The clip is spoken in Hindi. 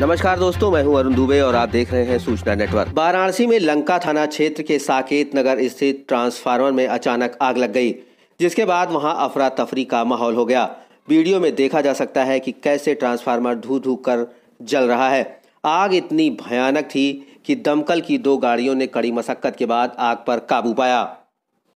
नमस्कार दोस्तों मैं हूं अरुण दुबे और आप देख रहे हैं सूचना नेटवर्क वाराणसी में लंका थाना क्षेत्र के साकेत नगर स्थित ट्रांसफार्मर में अचानक आग लग गई जिसके बाद वहां अफरा तफरी का माहौल हो गया वीडियो में देखा जा सकता है कि कैसे ट्रांसफार्मर धू धू कर जल रहा है आग इतनी भयानक थी कि दमकल की दो गाड़ियों ने कड़ी मशक्कत के बाद आग पर काबू पाया